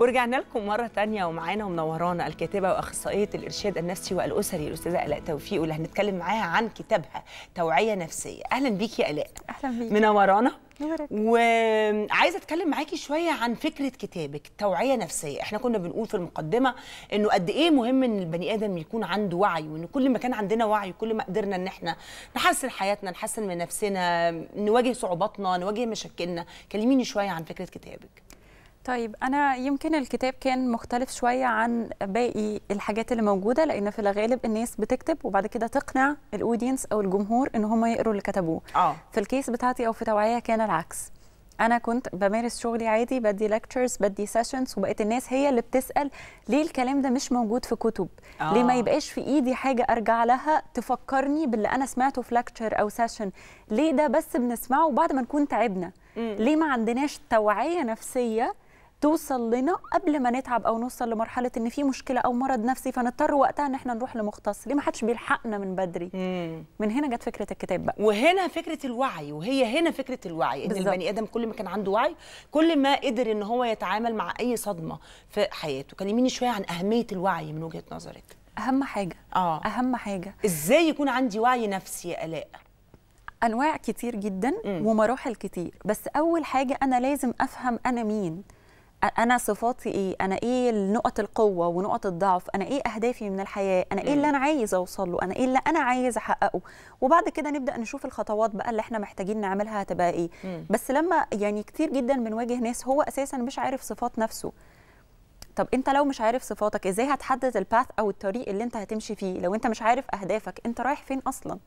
ورجعنا لكم مره ثانيه ومعانا ومنورانا الكاتبه واخصائيه الارشاد النفسي والاسري الاستاذه الاء توفيق واللي هنتكلم معاها عن كتابها توعيه نفسيه اهلا بيكي يا الاء اهلا بيكي منورانا وعايزه اتكلم معاكي شويه عن فكره كتابك توعيه نفسيه احنا كنا بنقول في المقدمه انه قد ايه مهم ان البني ادم يكون عنده وعي وان كل ما كان عندنا وعي كل ما قدرنا ان احنا نحسن حياتنا نحسن من نفسنا نواجه صعوباتنا نواجه مشاكلنا كلميني شويه عن فكره كتابك طيب انا يمكن الكتاب كان مختلف شويه عن باقي الحاجات اللي موجوده لان في الغالب الناس بتكتب وبعد كده تقنع الاودينس او الجمهور ان هم يقروا اللي كتبوه آه. في الكيس بتاعتي او في توعيه كان العكس انا كنت بمارس شغلي عادي بدي ليكتشرز بدي سيشنز وبقيت الناس هي اللي بتسال ليه الكلام ده مش موجود في كتب آه. ليه ما آه. يبقاش في ايدي حاجه ارجع لها تفكرني باللي انا سمعته في ليكتشر او سيشن ليه ده بس بنسمعه بعد ما نكون تعبنا ليه ما عندناش توعيه نفسيه توصل لنا قبل ما نتعب او نوصل لمرحله ان في مشكله او مرض نفسي فنضطر وقتها ان احنا نروح لمختص ليه ما حدش بيلحقنا من بدري مم. من هنا جت فكره الكتاب بقى وهنا فكره الوعي وهي هنا فكره الوعي ان البني ادم كل ما كان عنده وعي كل ما قدر ان هو يتعامل مع اي صدمه في حياته كلميني شويه عن اهميه الوعي من وجهه نظرك اهم حاجه اه اهم حاجه ازاي يكون عندي وعي نفسي يا الاء انواع كتير جدا مم. ومراحل كتير بس اول حاجه انا لازم افهم انا مين انا صفاتي ايه انا ايه نقط القوه ونقط الضعف انا ايه اهدافي من الحياه انا ايه اللي انا عايز اوصل له انا ايه اللي انا عايز احققه وبعد كده نبدا نشوف الخطوات بقى اللي احنا محتاجين نعملها هتبقى ايه مم. بس لما يعني كتير جدا بنواجه ناس هو اساسا مش عارف صفات نفسه طب انت لو مش عارف صفاتك ازاي هتحدد الباث او الطريق اللي انت هتمشي فيه لو انت مش عارف اهدافك انت رايح فين اصلا